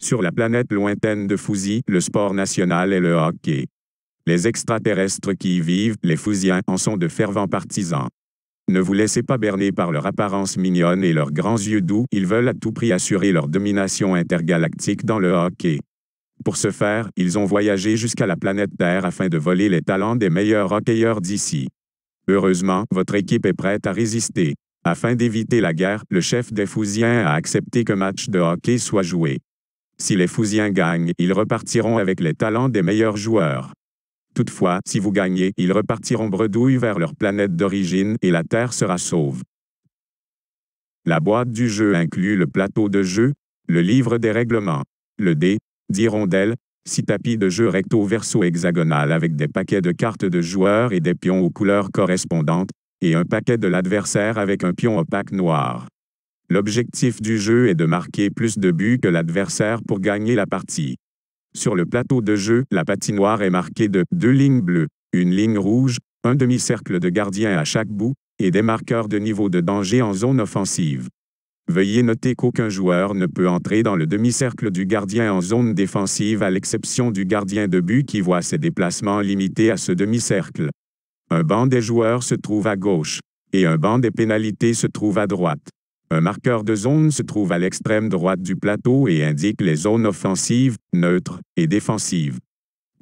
Sur la planète lointaine de Fouzi, le sport national est le hockey. Les extraterrestres qui y vivent, les Fousiens, en sont de fervents partisans. Ne vous laissez pas berner par leur apparence mignonne et leurs grands yeux doux, ils veulent à tout prix assurer leur domination intergalactique dans le hockey. Pour ce faire, ils ont voyagé jusqu'à la planète Terre afin de voler les talents des meilleurs hockeyeurs d'ici. Heureusement, votre équipe est prête à résister. Afin d'éviter la guerre, le chef des Fousiens a accepté que match de hockey soit joué. Si les Fousiens gagnent, ils repartiront avec les talents des meilleurs joueurs. Toutefois, si vous gagnez, ils repartiront bredouille vers leur planète d'origine et la Terre sera sauve. La boîte du jeu inclut le plateau de jeu, le livre des règlements, le dé, dix rondelles, six tapis de jeu recto-verso hexagonal avec des paquets de cartes de joueurs et des pions aux couleurs correspondantes, et un paquet de l'adversaire avec un pion opaque noir. L'objectif du jeu est de marquer plus de buts que l'adversaire pour gagner la partie. Sur le plateau de jeu, la patinoire est marquée de deux lignes bleues, une ligne rouge, un demi-cercle de gardien à chaque bout, et des marqueurs de niveau de danger en zone offensive. Veuillez noter qu'aucun joueur ne peut entrer dans le demi-cercle du gardien en zone défensive à l'exception du gardien de but qui voit ses déplacements limités à ce demi-cercle. Un banc des joueurs se trouve à gauche, et un banc des pénalités se trouve à droite. Un marqueur de zone se trouve à l'extrême droite du plateau et indique les zones offensives, neutres et défensives.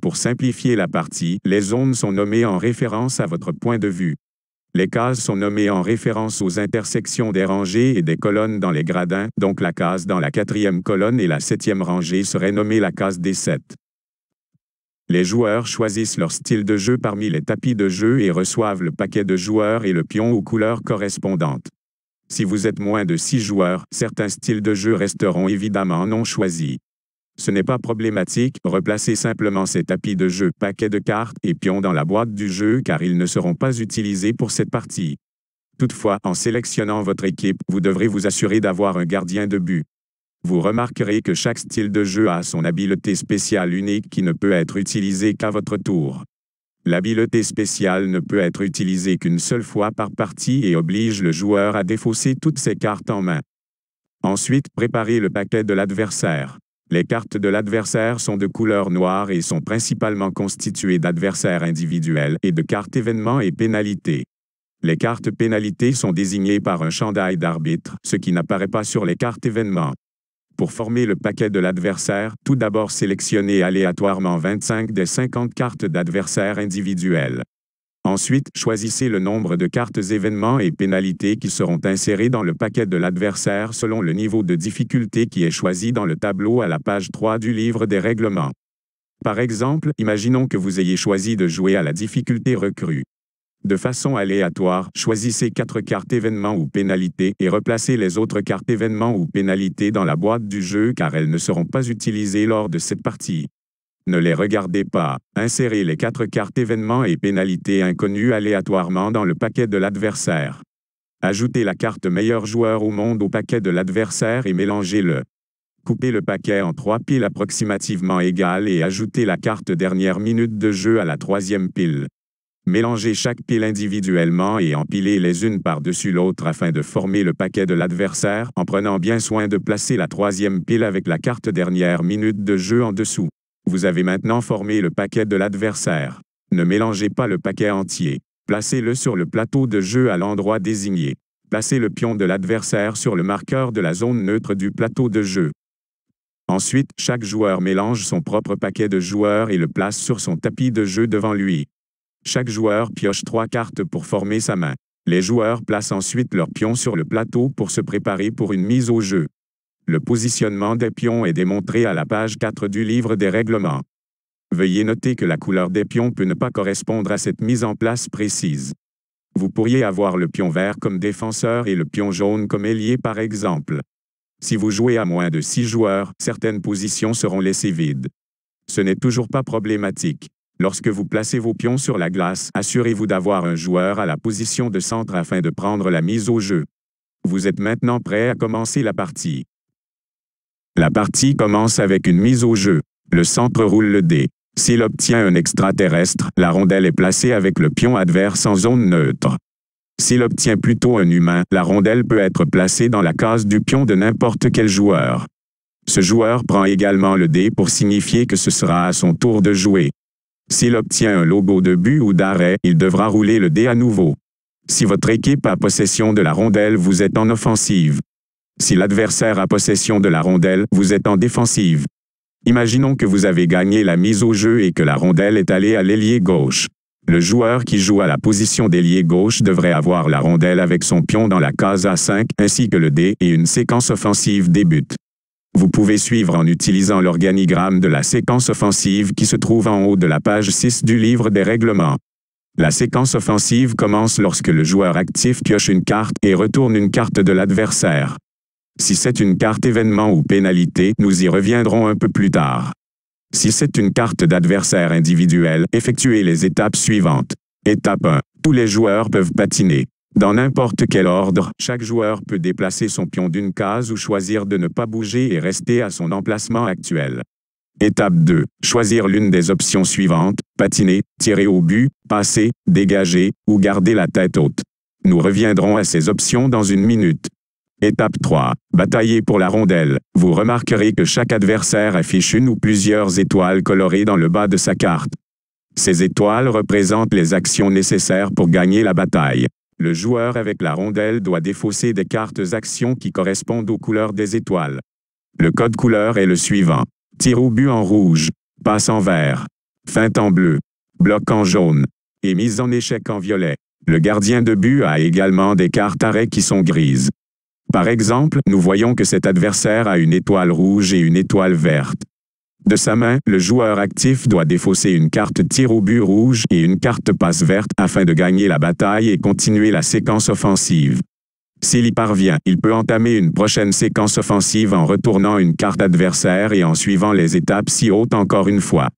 Pour simplifier la partie, les zones sont nommées en référence à votre point de vue. Les cases sont nommées en référence aux intersections des rangées et des colonnes dans les gradins, donc la case dans la quatrième colonne et la septième rangée serait nommée la case d 7 Les joueurs choisissent leur style de jeu parmi les tapis de jeu et reçoivent le paquet de joueurs et le pion aux couleurs correspondantes. Si vous êtes moins de 6 joueurs, certains styles de jeu resteront évidemment non choisis. Ce n'est pas problématique, replacez simplement ces tapis de jeu, paquets de cartes et pions dans la boîte du jeu car ils ne seront pas utilisés pour cette partie. Toutefois, en sélectionnant votre équipe, vous devrez vous assurer d'avoir un gardien de but. Vous remarquerez que chaque style de jeu a son habileté spéciale unique qui ne peut être utilisée qu'à votre tour l'habileté spéciale ne peut être utilisée qu'une seule fois par partie et oblige le joueur à défausser toutes ses cartes en main. Ensuite, préparez le paquet de l'adversaire. Les cartes de l'adversaire sont de couleur noire et sont principalement constituées d'adversaires individuels et de cartes événements et pénalités. Les cartes pénalités sont désignées par un chandail d'arbitre, ce qui n'apparaît pas sur les cartes événements. Pour former le paquet de l'adversaire, tout d'abord sélectionnez aléatoirement 25 des 50 cartes d'adversaire individuelles. Ensuite, choisissez le nombre de cartes événements et pénalités qui seront insérées dans le paquet de l'adversaire selon le niveau de difficulté qui est choisi dans le tableau à la page 3 du livre des règlements. Par exemple, imaginons que vous ayez choisi de jouer à la difficulté recrue. De façon aléatoire, choisissez quatre cartes événements ou pénalités et replacez les autres cartes événements ou pénalités dans la boîte du jeu car elles ne seront pas utilisées lors de cette partie. Ne les regardez pas. Insérez les quatre cartes événements et pénalités inconnues aléatoirement dans le paquet de l'adversaire. Ajoutez la carte meilleur joueur au monde au paquet de l'adversaire et mélangez-le. Coupez le paquet en trois piles approximativement égales et ajoutez la carte dernière minute de jeu à la troisième pile. Mélangez chaque pile individuellement et empilez les unes par-dessus l'autre afin de former le paquet de l'adversaire en prenant bien soin de placer la troisième pile avec la carte dernière minute de jeu en dessous. Vous avez maintenant formé le paquet de l'adversaire. Ne mélangez pas le paquet entier. Placez-le sur le plateau de jeu à l'endroit désigné. Placez le pion de l'adversaire sur le marqueur de la zone neutre du plateau de jeu. Ensuite, chaque joueur mélange son propre paquet de joueurs et le place sur son tapis de jeu devant lui. Chaque joueur pioche trois cartes pour former sa main. Les joueurs placent ensuite leurs pions sur le plateau pour se préparer pour une mise au jeu. Le positionnement des pions est démontré à la page 4 du livre des règlements. Veuillez noter que la couleur des pions peut ne pas correspondre à cette mise en place précise. Vous pourriez avoir le pion vert comme défenseur et le pion jaune comme ailier par exemple. Si vous jouez à moins de 6 joueurs, certaines positions seront laissées vides. Ce n'est toujours pas problématique. Lorsque vous placez vos pions sur la glace, assurez-vous d'avoir un joueur à la position de centre afin de prendre la mise au jeu. Vous êtes maintenant prêt à commencer la partie. La partie commence avec une mise au jeu. Le centre roule le dé. S'il obtient un extraterrestre, la rondelle est placée avec le pion adverse en zone neutre. S'il obtient plutôt un humain, la rondelle peut être placée dans la case du pion de n'importe quel joueur. Ce joueur prend également le dé pour signifier que ce sera à son tour de jouer. S'il obtient un logo de but ou d'arrêt, il devra rouler le dé à nouveau. Si votre équipe a possession de la rondelle, vous êtes en offensive. Si l'adversaire a possession de la rondelle, vous êtes en défensive. Imaginons que vous avez gagné la mise au jeu et que la rondelle est allée à l'ailier gauche. Le joueur qui joue à la position d'ailier gauche devrait avoir la rondelle avec son pion dans la case A5 ainsi que le dé et une séquence offensive débute. Vous pouvez suivre en utilisant l'organigramme de la séquence offensive qui se trouve en haut de la page 6 du livre des règlements. La séquence offensive commence lorsque le joueur actif pioche une carte et retourne une carte de l'adversaire. Si c'est une carte événement ou pénalité, nous y reviendrons un peu plus tard. Si c'est une carte d'adversaire individuel, effectuez les étapes suivantes. Étape 1. Tous les joueurs peuvent patiner. Dans n'importe quel ordre, chaque joueur peut déplacer son pion d'une case ou choisir de ne pas bouger et rester à son emplacement actuel. Étape 2. Choisir l'une des options suivantes, patiner, tirer au but, passer, dégager, ou garder la tête haute. Nous reviendrons à ces options dans une minute. Étape 3. Batailler pour la rondelle. Vous remarquerez que chaque adversaire affiche une ou plusieurs étoiles colorées dans le bas de sa carte. Ces étoiles représentent les actions nécessaires pour gagner la bataille. Le joueur avec la rondelle doit défausser des cartes actions qui correspondent aux couleurs des étoiles. Le code couleur est le suivant. Tir au but en rouge, passe en vert, feinte en bleu, bloc en jaune et mise en échec en violet. Le gardien de but a également des cartes arrêt qui sont grises. Par exemple, nous voyons que cet adversaire a une étoile rouge et une étoile verte de sa main, le joueur actif doit défausser une carte tir au but rouge et une carte passe verte afin de gagner la bataille et continuer la séquence offensive. S'il y parvient, il peut entamer une prochaine séquence offensive en retournant une carte adversaire et en suivant les étapes si hautes encore une fois.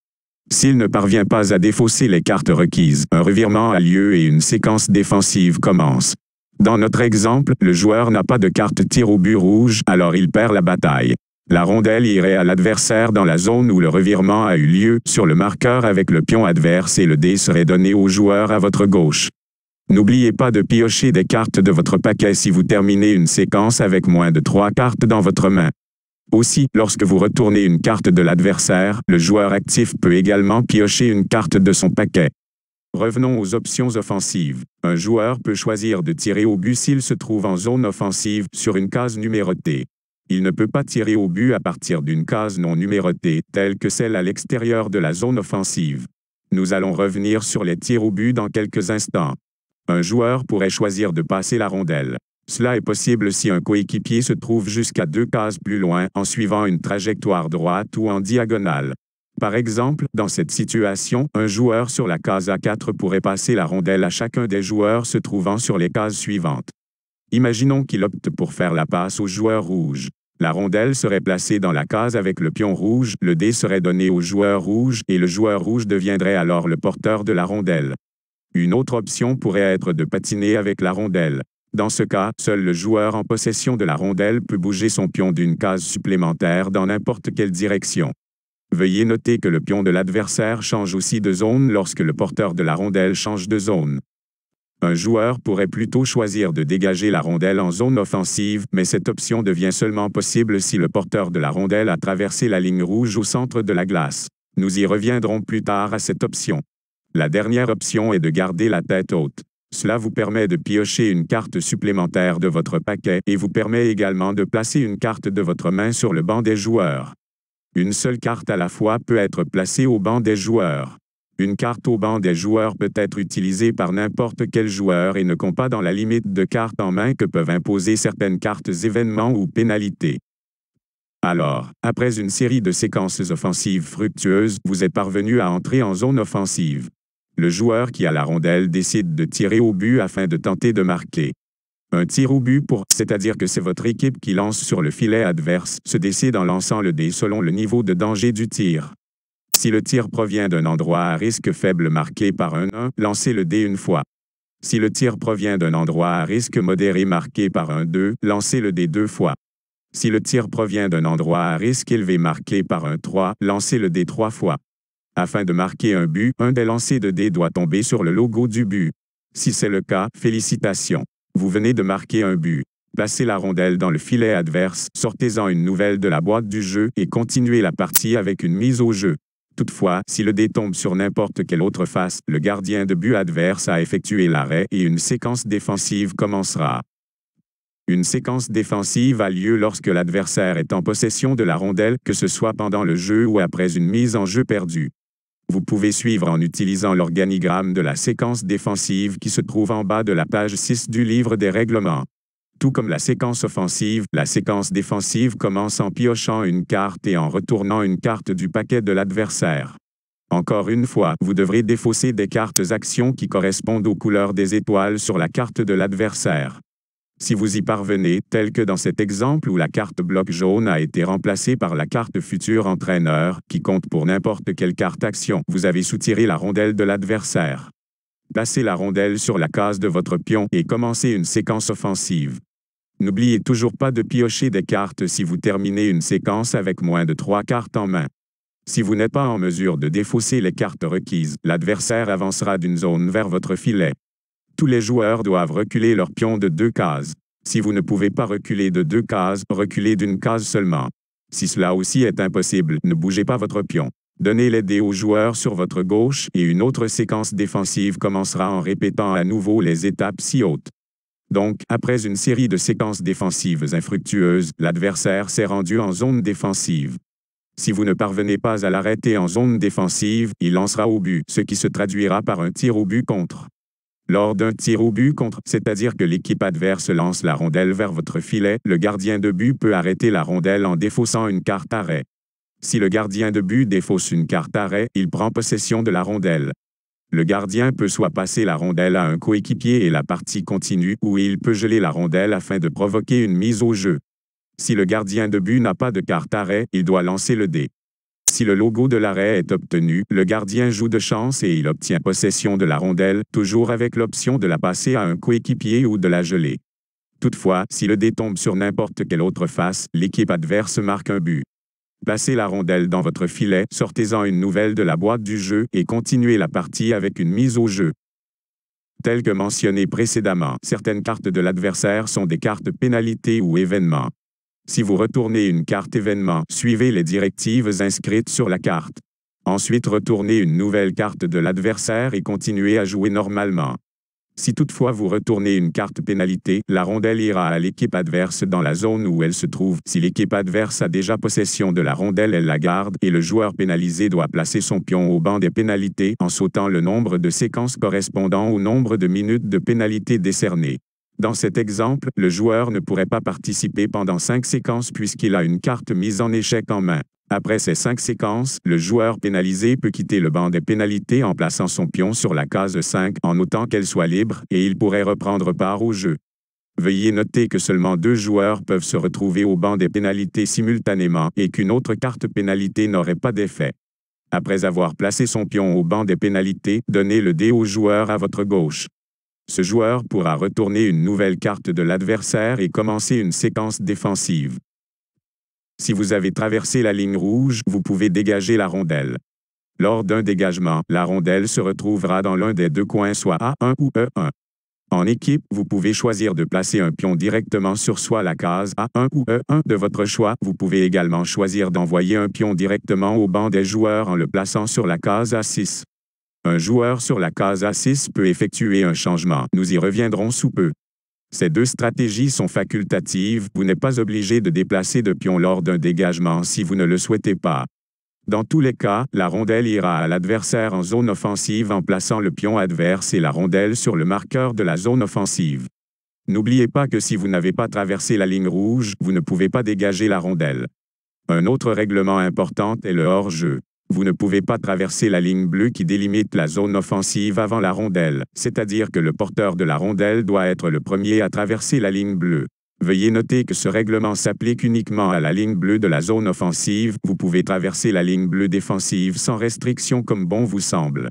S'il ne parvient pas à défausser les cartes requises, un revirement a lieu et une séquence défensive commence. Dans notre exemple, le joueur n'a pas de carte tir au but rouge, alors il perd la bataille. La rondelle irait à l'adversaire dans la zone où le revirement a eu lieu sur le marqueur avec le pion adverse et le dé serait donné au joueur à votre gauche. N'oubliez pas de piocher des cartes de votre paquet si vous terminez une séquence avec moins de trois cartes dans votre main. Aussi, lorsque vous retournez une carte de l'adversaire, le joueur actif peut également piocher une carte de son paquet. Revenons aux options offensives. Un joueur peut choisir de tirer au but s'il se trouve en zone offensive sur une case numérotée. Il ne peut pas tirer au but à partir d'une case non numérotée telle que celle à l'extérieur de la zone offensive. Nous allons revenir sur les tirs au but dans quelques instants. Un joueur pourrait choisir de passer la rondelle. Cela est possible si un coéquipier se trouve jusqu'à deux cases plus loin en suivant une trajectoire droite ou en diagonale. Par exemple, dans cette situation, un joueur sur la case A4 pourrait passer la rondelle à chacun des joueurs se trouvant sur les cases suivantes. Imaginons qu'il opte pour faire la passe au joueur rouge. La rondelle serait placée dans la case avec le pion rouge, le dé serait donné au joueur rouge et le joueur rouge deviendrait alors le porteur de la rondelle. Une autre option pourrait être de patiner avec la rondelle. Dans ce cas, seul le joueur en possession de la rondelle peut bouger son pion d'une case supplémentaire dans n'importe quelle direction. Veuillez noter que le pion de l'adversaire change aussi de zone lorsque le porteur de la rondelle change de zone. Un joueur pourrait plutôt choisir de dégager la rondelle en zone offensive, mais cette option devient seulement possible si le porteur de la rondelle a traversé la ligne rouge au centre de la glace. Nous y reviendrons plus tard à cette option. La dernière option est de garder la tête haute. Cela vous permet de piocher une carte supplémentaire de votre paquet et vous permet également de placer une carte de votre main sur le banc des joueurs. Une seule carte à la fois peut être placée au banc des joueurs. Une carte au banc des joueurs peut être utilisée par n'importe quel joueur et ne compte pas dans la limite de cartes en main que peuvent imposer certaines cartes événements ou pénalités. Alors, après une série de séquences offensives fructueuses, vous êtes parvenu à entrer en zone offensive. Le joueur qui a la rondelle décide de tirer au but afin de tenter de marquer. Un tir au but pour, c'est-à-dire que c'est votre équipe qui lance sur le filet adverse, se décide en lançant le dé selon le niveau de danger du tir. Si le tir provient d'un endroit à risque faible marqué par un 1, lancez le dé une fois. Si le tir provient d'un endroit à risque modéré marqué par un 2, lancez le dé deux fois. Si le tir provient d'un endroit à risque élevé marqué par un 3, lancez le dé trois fois. Afin de marquer un but, un des lancers de dés doit tomber sur le logo du but. Si c'est le cas, félicitations. Vous venez de marquer un but. Placez la rondelle dans le filet adverse, sortez-en une nouvelle de la boîte du jeu et continuez la partie avec une mise au jeu. Toutefois, si le dé tombe sur n'importe quelle autre face, le gardien de but adverse a effectué l'arrêt et une séquence défensive commencera. Une séquence défensive a lieu lorsque l'adversaire est en possession de la rondelle, que ce soit pendant le jeu ou après une mise en jeu perdue. Vous pouvez suivre en utilisant l'organigramme de la séquence défensive qui se trouve en bas de la page 6 du livre des règlements. Tout comme la séquence offensive, la séquence défensive commence en piochant une carte et en retournant une carte du paquet de l'adversaire. Encore une fois, vous devrez défausser des cartes actions qui correspondent aux couleurs des étoiles sur la carte de l'adversaire. Si vous y parvenez, tel que dans cet exemple où la carte bloc jaune a été remplacée par la carte futur entraîneur, qui compte pour n'importe quelle carte action, vous avez soutiré la rondelle de l'adversaire. Placez la rondelle sur la case de votre pion et commencez une séquence offensive. N'oubliez toujours pas de piocher des cartes si vous terminez une séquence avec moins de trois cartes en main. Si vous n'êtes pas en mesure de défausser les cartes requises, l'adversaire avancera d'une zone vers votre filet. Tous les joueurs doivent reculer leur pion de deux cases. Si vous ne pouvez pas reculer de deux cases, reculez d'une case seulement. Si cela aussi est impossible, ne bougez pas votre pion. Donnez les dés aux joueurs sur votre gauche et une autre séquence défensive commencera en répétant à nouveau les étapes si hautes. Donc, après une série de séquences défensives infructueuses, l'adversaire s'est rendu en zone défensive. Si vous ne parvenez pas à l'arrêter en zone défensive, il lancera au but, ce qui se traduira par un tir au but contre. Lors d'un tir au but contre, c'est-à-dire que l'équipe adverse lance la rondelle vers votre filet, le gardien de but peut arrêter la rondelle en défaussant une carte arrêt. Si le gardien de but défausse une carte arrêt, il prend possession de la rondelle. Le gardien peut soit passer la rondelle à un coéquipier et la partie continue ou il peut geler la rondelle afin de provoquer une mise au jeu. Si le gardien de but n'a pas de carte arrêt, il doit lancer le dé. Si le logo de l'arrêt est obtenu, le gardien joue de chance et il obtient possession de la rondelle, toujours avec l'option de la passer à un coéquipier ou de la geler. Toutefois, si le dé tombe sur n'importe quelle autre face, l'équipe adverse marque un but. Placez la rondelle dans votre filet, sortez-en une nouvelle de la boîte du jeu et continuez la partie avec une mise au jeu. Tel que mentionné précédemment, certaines cartes de l'adversaire sont des cartes pénalités ou événements. Si vous retournez une carte événement, suivez les directives inscrites sur la carte. Ensuite retournez une nouvelle carte de l'adversaire et continuez à jouer normalement. Si toutefois vous retournez une carte pénalité, la rondelle ira à l'équipe adverse dans la zone où elle se trouve. Si l'équipe adverse a déjà possession de la rondelle, elle la garde et le joueur pénalisé doit placer son pion au banc des pénalités en sautant le nombre de séquences correspondant au nombre de minutes de pénalité décernées. Dans cet exemple, le joueur ne pourrait pas participer pendant cinq séquences puisqu'il a une carte mise en échec en main. Après ces cinq séquences, le joueur pénalisé peut quitter le banc des pénalités en plaçant son pion sur la case 5 en autant qu'elle soit libre et il pourrait reprendre part au jeu. Veuillez noter que seulement deux joueurs peuvent se retrouver au banc des pénalités simultanément et qu'une autre carte pénalité n'aurait pas d'effet. Après avoir placé son pion au banc des pénalités, donnez le dé au joueur à votre gauche. Ce joueur pourra retourner une nouvelle carte de l'adversaire et commencer une séquence défensive. Si vous avez traversé la ligne rouge, vous pouvez dégager la rondelle. Lors d'un dégagement, la rondelle se retrouvera dans l'un des deux coins soit A1 ou E1. En équipe, vous pouvez choisir de placer un pion directement sur soit la case A1 ou E1 de votre choix. Vous pouvez également choisir d'envoyer un pion directement au banc des joueurs en le plaçant sur la case A6. Un joueur sur la case A6 peut effectuer un changement. Nous y reviendrons sous peu. Ces deux stratégies sont facultatives, vous n'êtes pas obligé de déplacer de pion lors d'un dégagement si vous ne le souhaitez pas. Dans tous les cas, la rondelle ira à l'adversaire en zone offensive en plaçant le pion adverse et la rondelle sur le marqueur de la zone offensive. N'oubliez pas que si vous n'avez pas traversé la ligne rouge, vous ne pouvez pas dégager la rondelle. Un autre règlement important est le hors-jeu. Vous ne pouvez pas traverser la ligne bleue qui délimite la zone offensive avant la rondelle, c'est-à-dire que le porteur de la rondelle doit être le premier à traverser la ligne bleue. Veuillez noter que ce règlement s'applique uniquement à la ligne bleue de la zone offensive. Vous pouvez traverser la ligne bleue défensive sans restriction comme bon vous semble.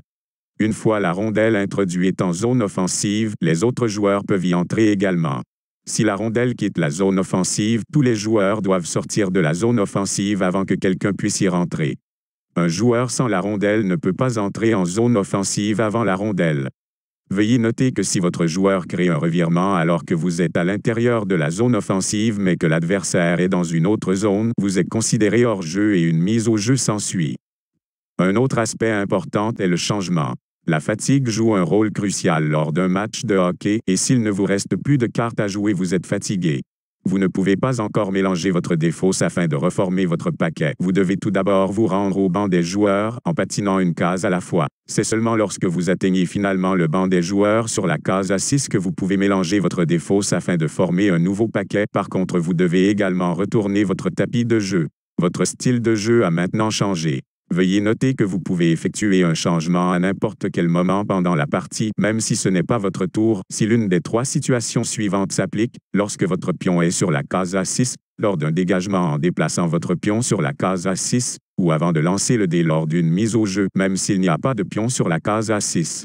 Une fois la rondelle introduite en zone offensive, les autres joueurs peuvent y entrer également. Si la rondelle quitte la zone offensive, tous les joueurs doivent sortir de la zone offensive avant que quelqu'un puisse y rentrer. Un joueur sans la rondelle ne peut pas entrer en zone offensive avant la rondelle. Veuillez noter que si votre joueur crée un revirement alors que vous êtes à l'intérieur de la zone offensive mais que l'adversaire est dans une autre zone, vous êtes considéré hors jeu et une mise au jeu s'ensuit. Un autre aspect important est le changement. La fatigue joue un rôle crucial lors d'un match de hockey et s'il ne vous reste plus de cartes à jouer, vous êtes fatigué. Vous ne pouvez pas encore mélanger votre défausse afin de reformer votre paquet. Vous devez tout d'abord vous rendre au banc des joueurs en patinant une case à la fois. C'est seulement lorsque vous atteignez finalement le banc des joueurs sur la case A6 que vous pouvez mélanger votre défausse afin de former un nouveau paquet. Par contre, vous devez également retourner votre tapis de jeu. Votre style de jeu a maintenant changé. Veuillez noter que vous pouvez effectuer un changement à n'importe quel moment pendant la partie, même si ce n'est pas votre tour, si l'une des trois situations suivantes s'applique, lorsque votre pion est sur la case A6, lors d'un dégagement en déplaçant votre pion sur la case A6, ou avant de lancer le dé lors d'une mise au jeu, même s'il n'y a pas de pion sur la case A6.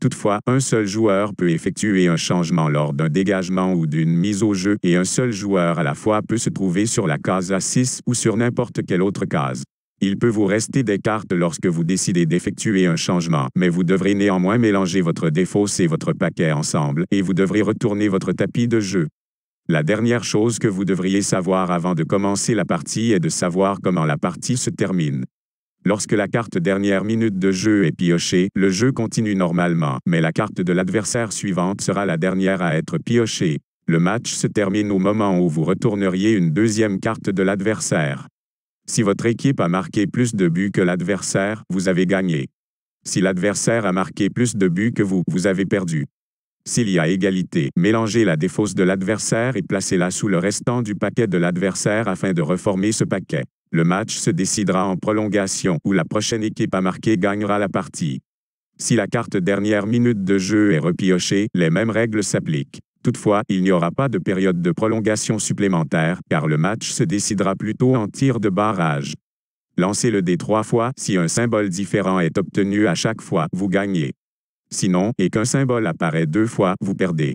Toutefois, un seul joueur peut effectuer un changement lors d'un dégagement ou d'une mise au jeu et un seul joueur à la fois peut se trouver sur la case A6 ou sur n'importe quelle autre case. Il peut vous rester des cartes lorsque vous décidez d'effectuer un changement, mais vous devrez néanmoins mélanger votre défausse et votre paquet ensemble et vous devrez retourner votre tapis de jeu. La dernière chose que vous devriez savoir avant de commencer la partie est de savoir comment la partie se termine. Lorsque la carte dernière minute de jeu est piochée, le jeu continue normalement, mais la carte de l'adversaire suivante sera la dernière à être piochée. Le match se termine au moment où vous retourneriez une deuxième carte de l'adversaire. Si votre équipe a marqué plus de buts que l'adversaire, vous avez gagné. Si l'adversaire a marqué plus de buts que vous, vous avez perdu. S'il y a égalité, mélangez la défausse de l'adversaire et placez-la sous le restant du paquet de l'adversaire afin de reformer ce paquet. Le match se décidera en prolongation où la prochaine équipe à marquer gagnera la partie. Si la carte dernière minute de jeu est repiochée, les mêmes règles s'appliquent. Toutefois, il n'y aura pas de période de prolongation supplémentaire car le match se décidera plutôt en tir de barrage. Lancez le dé trois fois, si un symbole différent est obtenu à chaque fois, vous gagnez. Sinon, et qu'un symbole apparaît deux fois, vous perdez.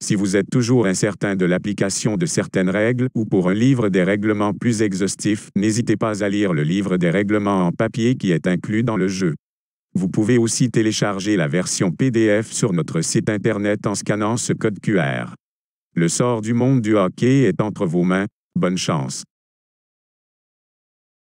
Si vous êtes toujours incertain de l'application de certaines règles ou pour un livre des règlements plus exhaustif, n'hésitez pas à lire le livre des règlements en papier qui est inclus dans le jeu. Vous pouvez aussi télécharger la version PDF sur notre site Internet en scannant ce code QR. Le sort du monde du hockey est entre vos mains, bonne chance.